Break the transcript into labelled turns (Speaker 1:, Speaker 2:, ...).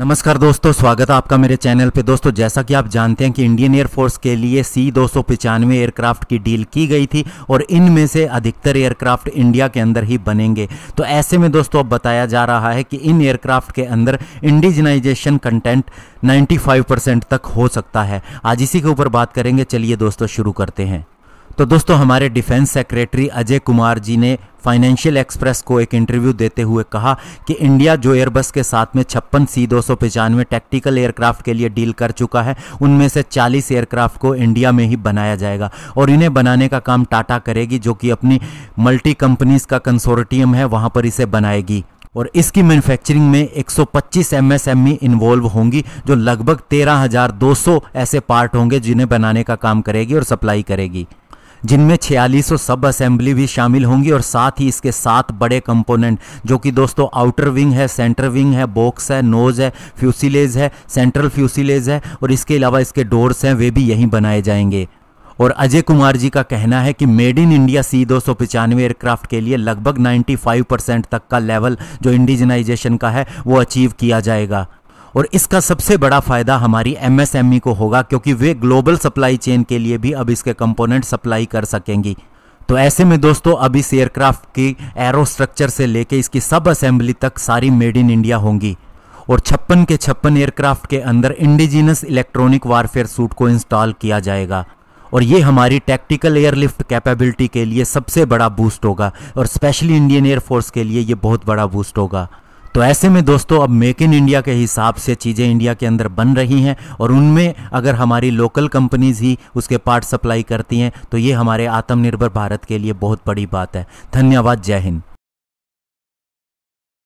Speaker 1: नमस्कार दोस्तों स्वागत है आपका मेरे चैनल पे दोस्तों जैसा कि आप जानते हैं कि इंडियन एयरफोर्स के लिए सी दो एयरक्राफ्ट की डील की गई थी और इनमें से अधिकतर एयरक्राफ्ट इंडिया के अंदर ही बनेंगे तो ऐसे में दोस्तों अब बताया जा रहा है कि इन एयरक्राफ्ट के अंदर इंडिजनाइजेशन कंटेंट 95% तक हो सकता है आज इसी के ऊपर बात करेंगे चलिए दोस्तों शुरू करते हैं तो दोस्तों हमारे डिफेंस सेक्रेटरी अजय कुमार जी ने फाइनेंशियल एक्सप्रेस को एक इंटरव्यू देते हुए कहा कि इंडिया जो एयरबस के साथ में छप्पन सी दो सौ टैक्टिकल एयरक्राफ्ट के लिए डील कर चुका है उनमें से 40 एयरक्राफ्ट को इंडिया में ही बनाया जाएगा और इन्हें बनाने का काम टाटा करेगी जो कि अपनी मल्टी कंपनीज का कंसोर्टियम है वहाँ पर इसे बनाएगी और इसकी मैन्युफैक्चरिंग में 125 पच्चीस इन्वॉल्व e होंगी जो लगभग 13,200 ऐसे पार्ट होंगे जिन्हें बनाने का काम करेगी और सप्लाई करेगी जिनमें छियालीस सब असेंबली भी शामिल होंगी और साथ ही इसके सात बड़े कंपोनेंट जो कि दोस्तों आउटर विंग है सेंटर विंग है बॉक्स है नोज है फ्यूसिलेज है सेंट्रल फ्यूसिलेज है और इसके अलावा इसके डोर्स हैं वे भी यहीं बनाए जाएंगे और अजय कुमार जी का कहना है कि मेड इन इंडिया सी दो एयरक्राफ्ट के लिए लगभग 95 परसेंट तक का लेवल जो इंडिजनाइजेशन का है वो अचीव किया जाएगा और इसका सबसे बड़ा फायदा हमारी एमएसएमई e को होगा क्योंकि वे ग्लोबल सप्लाई चेन के लिए भी अब इसके कंपोनेंट सप्लाई कर सकेंगी तो ऐसे में दोस्तों अब इस एयरक्राफ्ट की एरो स्ट्रक्चर से लेके इसकी सब असेंबली तक सारी मेड इन इंडिया होंगी और छप्पन के छप्पन एयरक्राफ्ट के अंदर इंडिजिनस इलेक्ट्रॉनिक वारफेयर सूट को इंस्टॉल किया जाएगा और ये हमारी टैक्टिकल एयरलिफ्ट कैपेबिलिटी के लिए सबसे बड़ा बूस्ट होगा और स्पेशली इंडियन एयरफोर्स के लिए ये बहुत बड़ा बूस्ट होगा तो ऐसे में दोस्तों अब मेक इन इंडिया के हिसाब से चीज़ें इंडिया के अंदर बन रही हैं और उनमें अगर हमारी लोकल कंपनीज़ ही उसके पार्ट सप्लाई करती हैं तो ये हमारे आत्मनिर्भर भारत के लिए बहुत बड़ी बात है धन्यवाद जय हिंद